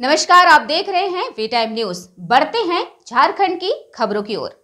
नमस्कार आप देख रहे हैं वी टाइम न्यूज बढ़ते हैं झारखंड की खबरों की ओर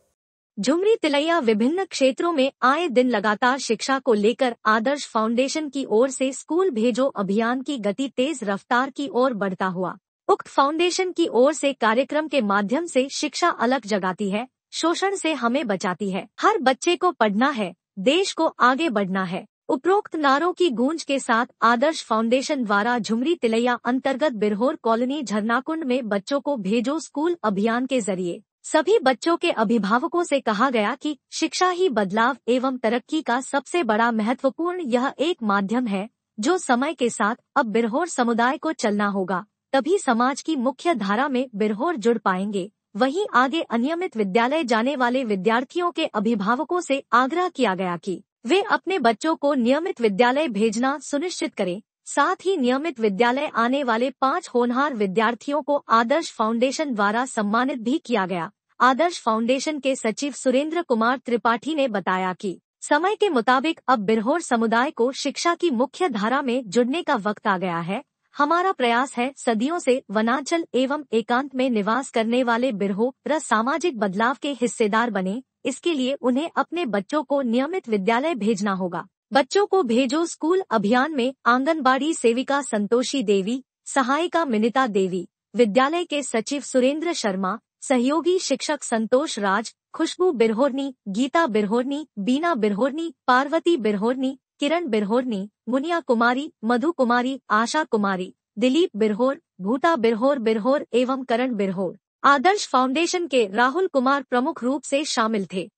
झुमरी तिलैया विभिन्न क्षेत्रों में आए दिन लगातार शिक्षा को लेकर आदर्श फाउंडेशन की ओर से स्कूल भेजो अभियान की गति तेज रफ्तार की ओर बढ़ता हुआ उक्त फाउंडेशन की ओर से कार्यक्रम के माध्यम से शिक्षा अलग जगाती है शोषण से हमें बचाती है हर बच्चे को पढ़ना है देश को आगे बढ़ना है उपरोक्त नारों की गूंज के साथ आदर्श फाउंडेशन द्वारा झुमरी तिलैया अंतर्गत बिरहोर कॉलोनी झरनाकुंड में बच्चों को भेजो स्कूल अभियान के जरिए सभी बच्चों के अभिभावकों से कहा गया कि शिक्षा ही बदलाव एवं तरक्की का सबसे बड़ा महत्वपूर्ण यह एक माध्यम है जो समय के साथ अब बिरहोर समुदाय को चलना होगा तभी समाज की मुख्य धारा में बिरहोर जुड़ पाएंगे वहीं आगे अनियमित विद्यालय जाने वाले विद्यार्थियों के अभिभावकों से आग्रह किया गया कि वे अपने बच्चों को नियमित विद्यालय भेजना सुनिश्चित करें साथ ही नियमित विद्यालय आने वाले पाँच होनहार विद्यार्थियों को आदर्श फाउंडेशन द्वारा सम्मानित भी किया गया आदर्श फाउंडेशन के सचिव सुरेंद्र कुमार त्रिपाठी ने बताया कि समय के मुताबिक अब बिरहोर समुदाय को शिक्षा की मुख्य धारा में जुड़ने का वक्त आ गया है हमारा प्रयास है सदियों से वनांचल एवं एकांत में निवास करने वाले बिरहो र सामाजिक बदलाव के हिस्सेदार बने इसके लिए उन्हें अपने बच्चों को नियमित विद्यालय भेजना होगा बच्चों को भेजो स्कूल अभियान में आंगनबाड़ी सेविका संतोषी देवी सहायिका मिनिता देवी विद्यालय के सचिव सुरेंद्र शर्मा सहयोगी शिक्षक संतोष राज खुशबू बिरहोरनी गीता बिरहोरनी बीना बिरहोरनी पार्वती बिरहोरनी किरण बिरहोर ने मुनिया कुमारी मधु कुमारी आशा कुमारी दिलीप बिरहोर भूटा बिरहोर बिरहोर एवं करण बिरहोर आदर्श फाउंडेशन के राहुल कुमार प्रमुख रूप से शामिल थे